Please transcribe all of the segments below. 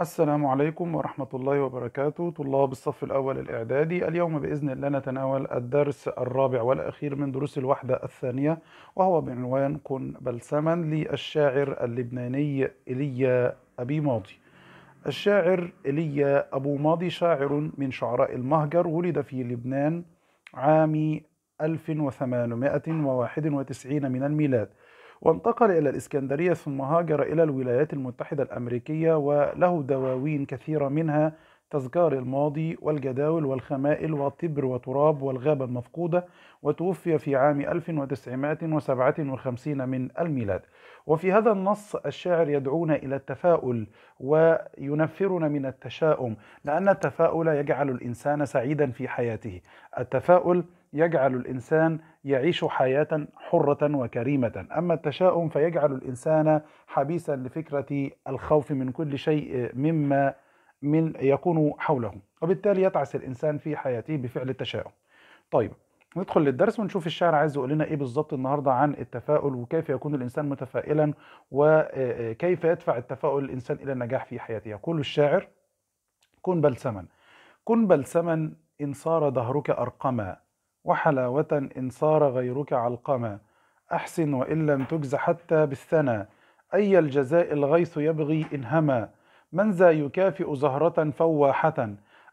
السلام عليكم ورحمة الله وبركاته طلاب الصف الأول الإعدادي اليوم بإذن الله نتناول الدرس الرابع والأخير من دروس الوحدة الثانية وهو بعنوان كن بلسما للشاعر اللبناني إيليا أبي ماضي الشاعر إيليا أبو ماضي شاعر من شعراء المهجر ولد في لبنان عام 1891 من الميلاد وانتقل إلى الإسكندرية ثم هاجر إلى الولايات المتحدة الأمريكية وله دواوين كثيرة منها تذكار الماضي والجداول والخمائل والطبر وتراب والغابة المفقودة وتوفي في عام 1957 من الميلاد وفي هذا النص الشاعر يدعونا إلى التفاؤل وينفرنا من التشاؤم لأن التفاؤل يجعل الإنسان سعيدا في حياته التفاؤل يجعل الإنسان يعيش حياة حرة وكريمة أما التشاؤم فيجعل الإنسان حبيسا لفكرة الخوف من كل شيء مما من يكون حوله وبالتالي يتعس الإنسان في حياته بفعل التشاؤم طيب ندخل للدرس ونشوف الشاعر عايز يقول لنا ايه بالظبط النهارده عن التفاؤل وكيف يكون الانسان متفائلا وكيف آه، آه، يدفع التفاؤل الانسان الى النجاح في حياته يقول الشاعر كن بلسما كن بلسما ان صار دهرك ارقما وحلاوه ان صار غيرك علقما احسن وان لم تجز حتى بالثنا اي الجزاء الغيث يبغي انهما من ذا يكافئ زهرة فواحة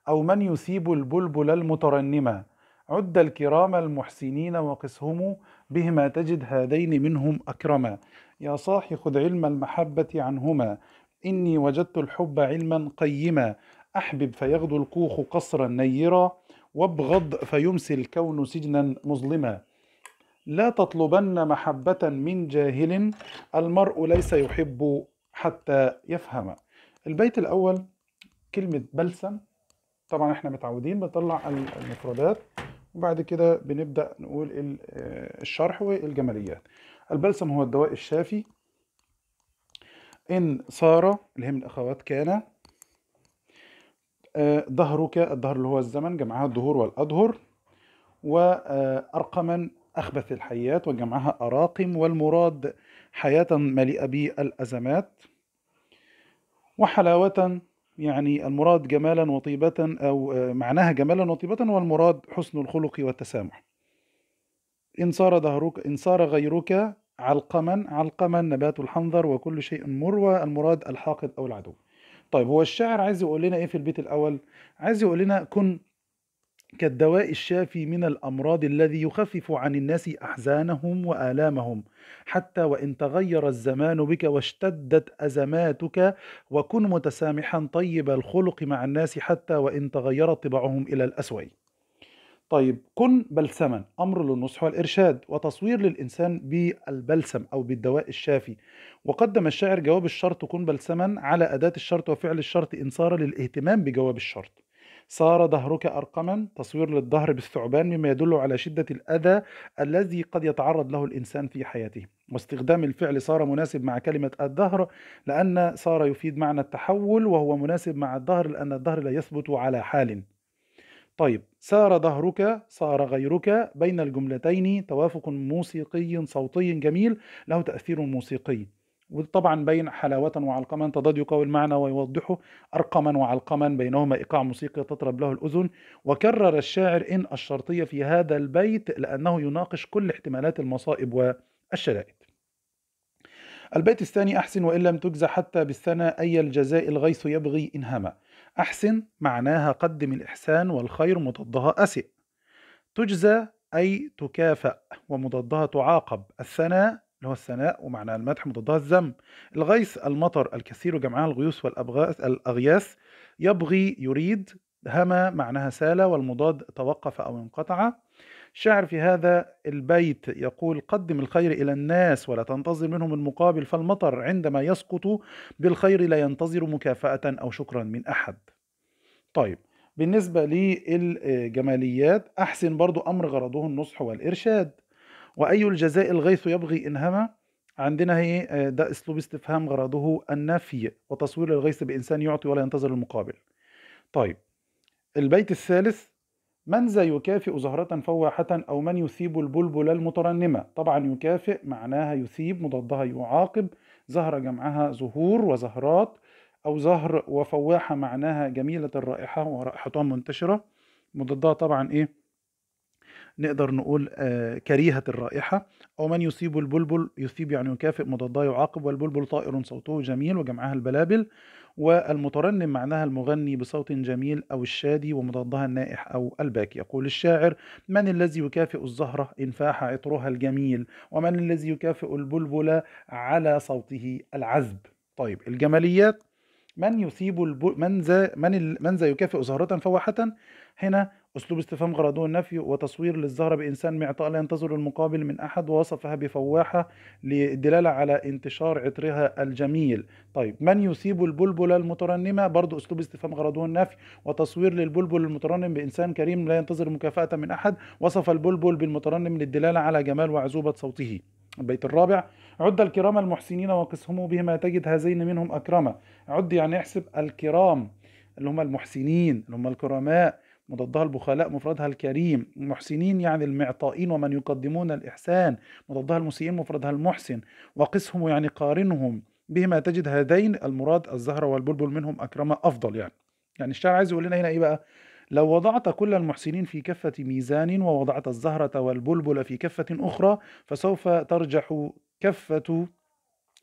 أو من يثيب البلبل المترنما عد الكرام المحسنين وقسهم بهما تجد هذين منهم أكرما يا صاح خذ علم المحبة عنهما إني وجدت الحب علما قيما أحبب فيغدو الكوخ قصرا نيرا وابغض فيمسي الكون سجنا مظلما لا تطلبن محبة من جاهل المرء ليس يحب حتى يفهم البيت الأول كلمة بلسم طبعا احنا متعودين بنطلع المفردات وبعد كده بنبدأ نقول آه، الشرح والجماليات البلسم هو الدواء الشافي إن سارة اللي هي من الأخوات كان آه، ظهرك الظهر اللي هو الزمن جمعها الظهور والأظهر وأرقما آه، أخبث الحيات وجمعها أراقم والمراد حياة مليئة بالأزمات وحلاوة يعني المراد جمالا وطيبة أو آه، معناها جمالا وطيبة والمراد حسن الخلق والتسامح إن صار ظهرك إن صار غيرك علقما علقما نبات الحنظر وكل شيء مروى المراد الحاقد أو العدو طيب هو الشاعر عايز يقول لنا إيه في البيت الأول عايز يقول لنا كن كالدواء الشافي من الامراض الذي يخفف عن الناس احزانهم والامهم حتى وان تغير الزمان بك واشتدت ازماتك وكن متسامحا طيب الخلق مع الناس حتى وان تغيرت طباعهم الى الاسوء طيب كن بلسما امر للنصح والارشاد وتصوير للانسان بالبلسم او بالدواء الشافي وقدم الشاعر جواب الشرط كن بلسما على اداه الشرط وفعل الشرط ان صار للاهتمام بجواب الشرط صار ظهرك أرقما تصوير للظهر بالثعبان مما يدل على شدة الأذى الذي قد يتعرض له الإنسان في حياته واستخدام الفعل صار مناسب مع كلمة الظهر لأن صار يفيد معنى التحول وهو مناسب مع الظهر لأن الظهر لا يثبت على حال طيب صار ظهرك صار غيرك بين الجملتين توافق موسيقي صوتي جميل له تأثير موسيقي وطبعا بين حلاوة وعلقما تضاد يقوي المعنى ويوضحه أرقما وعلقما بينهما إيقاع موسيقي تطرب له الأذن وكرر الشاعر إن الشرطية في هذا البيت لأنه يناقش كل احتمالات المصائب والشدائد البيت الثاني أحسن وإن لم تجزى حتى بالثناء أي الجزاء الغيث يبغي إنهما أحسن معناها قدم الإحسان والخير مضادها أسئ تجزى أي تكافأ ومضادها تعاقب الثناء اللي هو الثناء ومعنى المدح مضادها الذم الغيث المطر الكثير جمعها الغيوث والأبغاث الأغياث يبغي يريد هما معناها سالة والمضاد توقف أو انقطع شعر في هذا البيت يقول قدم الخير إلى الناس ولا تنتظر منهم المقابل فالمطر عندما يسقط بالخير لا ينتظر مكافأة أو شكرا من أحد طيب بالنسبة للجماليات أحسن برضو أمر غرضه النصح والإرشاد وأي الجزاء الغيث يبغي إنهما عندنا هي آه، ده أسلوب استفهام غرضه النفي وتصوير الغيث بإنسان يعطي ولا ينتظر المقابل طيب البيت الثالث من ذا يكافئ زهرة فواحة أو من يثيب البلبل المترنمة طبعا يكافئ معناها يثيب مضادها يعاقب زهرة جمعها زهور وزهرات أو زهر وفواحة معناها جميلة الرائحة ورائحتها منتشرة مضادها طبعا إيه نقدر نقول آه، كريهة الرائحة أو من يصيب البلبل يصيب يعني يكافئ مضادها يعاقب والبلبل طائر صوته جميل وجمعها البلابل والمترنم معناها المغني بصوت جميل أو الشادي ومضادها النائح أو الباكي يقول الشاعر من الذي يكافئ الزهرة إن فاح عطرها الجميل ومن الذي يكافئ البلبل على صوته العذب طيب الجماليات من يصيب البل... من ذا من ال... من ذا يكافئ زهرة فواحة هنا أسلوب استفهام غرضه النفي وتصوير للزهرة بإنسان معطاء لا ينتظر المقابل من أحد ووصفها بفواحة للدلالة على انتشار عطرها الجميل طيب من يصيب البلبل المترنمة برضو أسلوب استفهام غرضه النفي وتصوير للبلبل المترنم بإنسان كريم لا ينتظر مكافأة من أحد وصف البلبل بالمترنم للدلالة على جمال وعذوبة صوته البيت الرابع عد الكرام المحسنين وقسهم بهما تجد هذين منهم أكرما عد يعني احسب الكرام اللي هم المحسنين اللي هم الكرماء مضادها البخلاء مفردها الكريم المحسنين يعني المعطائين ومن يقدمون الإحسان مضادها المسيئين مفردها المحسن وقسهم يعني قارنهم بهما تجد هذين المراد الزهرة والبلبل منهم أكرم أفضل يعني يعني الشاعر عايز يقول لنا هنا إيه بقى لو وضعت كل المحسنين في كفة ميزان ووضعت الزهرة والبلبل في كفة أخرى فسوف ترجح كفة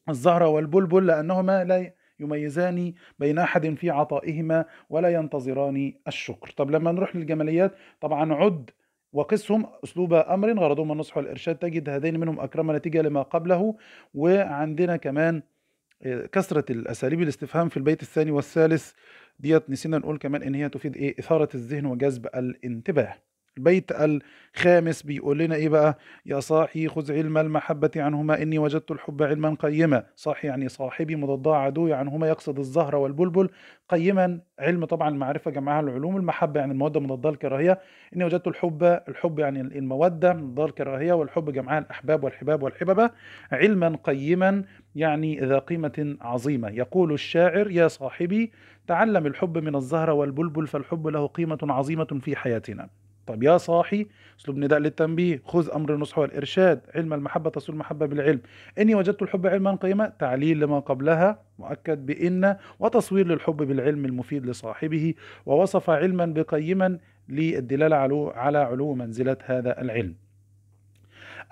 الزهرة والبلبل لأنهما لا يميزان بين أحد في عطائهما ولا ينتظران الشكر طب لما نروح للجماليات طبعا عد وقسهم أسلوب أمر غرضهما النصح والإرشاد تجد هذين منهم أكرم نتيجة لما قبله وعندنا كمان آه، كثرة الأساليب الاستفهام في البيت الثاني والثالث ديت نسينا نقول كمان إن هي تفيد إيه إثارة الذهن وجذب الانتباه البيت الخامس بيقول لنا ايه بقى يا صاحي خذ علم المحبة عنهما اني وجدت الحب علما قيما صاحي يعني صاحبي مضادها عدوي عنهما يقصد الزهرة والبلبل قيما علم طبعا المعرفة جمعها العلوم المحبة يعني المودة مضادها الكراهية اني وجدت الحب الحب يعني المودة مضاد الكراهية والحب جمعها الاحباب والحباب والحببة علما قيما يعني ذا قيمة عظيمة يقول الشاعر يا صاحبي تعلم الحب من الزهرة والبلبل فالحب له قيمة عظيمة في حياتنا طب يا صاحي اسلوب نداء للتنبيه خذ امر النصح والارشاد علم المحبه تصل المحبه بالعلم اني وجدت الحب علما قيمه تعليل لما قبلها مؤكد بان وتصوير للحب بالعلم المفيد لصاحبه ووصف علما بقيما للدلاله على علو منزله هذا العلم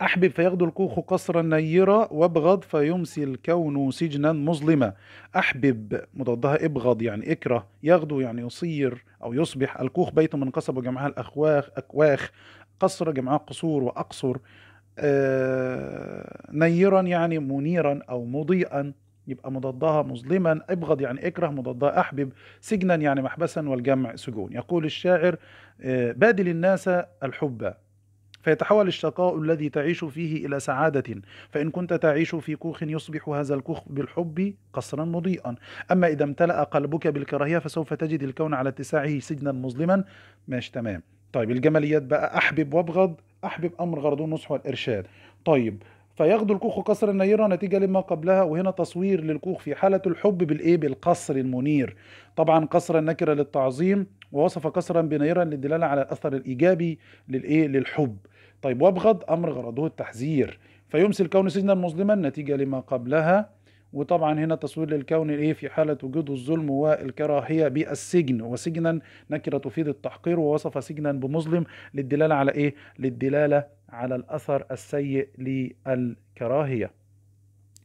أحبب فيغدو الكوخ قصرا نيرا وابغض فيمسي الكون سجنا مظلما أحبب مضادها ابغض يعني اكره يغدو يعني يصير أو يصبح الكوخ بيت من قصب وجمعها الأخواخ أكواخ قصر جمعها قصور وأقصر آه نيرا يعني منيرا أو مضيئا يبقى مضادها مظلما ابغض يعني اكره مضادها احبب سجنا يعني محبسا والجمع سجون يقول الشاعر آه، بادل الناس الحب فيتحول الشقاء الذي تعيش فيه إلى سعادة فإن كنت تعيش في كوخ يصبح هذا الكوخ بالحب قصرا مضيئا أما إذا امتلأ قلبك بالكراهية فسوف تجد الكون على اتساعه سجنا مظلما ماشي تمام طيب الجماليات بقى أحبب وابغض أحبب أمر غرضه النصح والإرشاد طيب فيغدو الكوخ قصرا نيرا نتيجة لما قبلها وهنا تصوير للكوخ في حالة الحب بالإيه بالقصر المنير طبعا قصرا نكرة للتعظيم ووصف كسرا بنيرا للدلاله على الاثر الايجابي للايه للحب طيب وابغض امر غرضه التحذير فيمسي الكون سجنا مظلما نتيجه لما قبلها وطبعا هنا تصوير للكون إيه في حاله وجود الظلم والكراهيه بالسجن وسجنا نكره تفيد التحقير ووصف سجنا بمظلم للدلاله على ايه للدلاله على الاثر السيء للكراهيه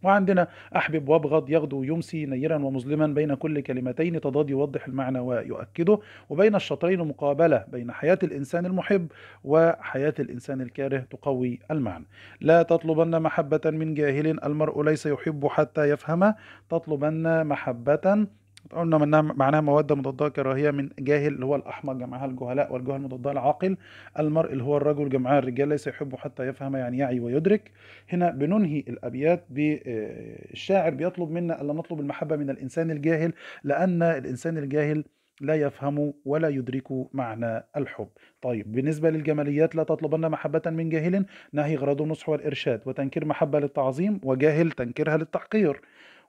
وعندنا أحبب وابغض يغدو يمسي نيرا ومظلما بين كل كلمتين تضاد يوضح المعنى ويؤكده وبين الشطرين مقابلة بين حياة الإنسان المحب وحياة الإنسان الكاره تقوي المعنى لا تطلبن محبة من جاهل المرء ليس يحب حتى يفهم تطلبن محبة قلنا منها معناها مواد مضادة كراهية من جاهل اللي هو الأحمق جمعها الجهلاء والجهل مضادة العاقل المرء اللي هو الرجل جمعها الرجال ليس يحب حتى يفهم يعني يعي ويدرك هنا بننهي الأبيات بالشاعر آه، بيطلب منا ألا نطلب المحبة من الإنسان الجاهل لأن الإنسان الجاهل لا يفهم ولا يدرك معنى الحب طيب بالنسبة للجماليات لا تطلبن محبة من جاهل نهي غرض النصح والإرشاد وتنكير محبة للتعظيم وجاهل تنكيرها للتحقير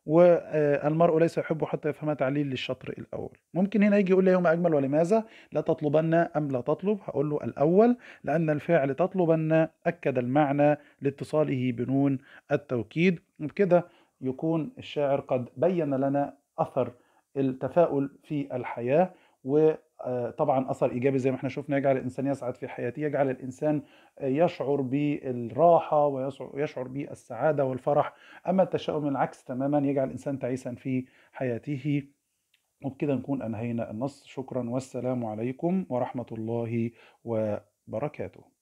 والمرء ليس يحب حتى يفهم تعليل للشطر الاول ممكن هنا يجي يقول لي يوم اجمل ولماذا لا تطلبن ام لا تطلب هقول له الاول لان الفعل تطلبن اكد المعنى لاتصاله بنون التوكيد وبكده يكون الشاعر قد بين لنا اثر التفاؤل في الحياه و آه، طبعا اثر ايجابي زي ما احنا شفنا يجعل الانسان يسعد في حياته يجعل الانسان يشعر بالراحه ويشعر بالسعاده والفرح اما التشاؤم العكس تماما يجعل الانسان تعيسا في حياته وبكده نكون انهينا النص شكرا والسلام عليكم ورحمه الله وبركاته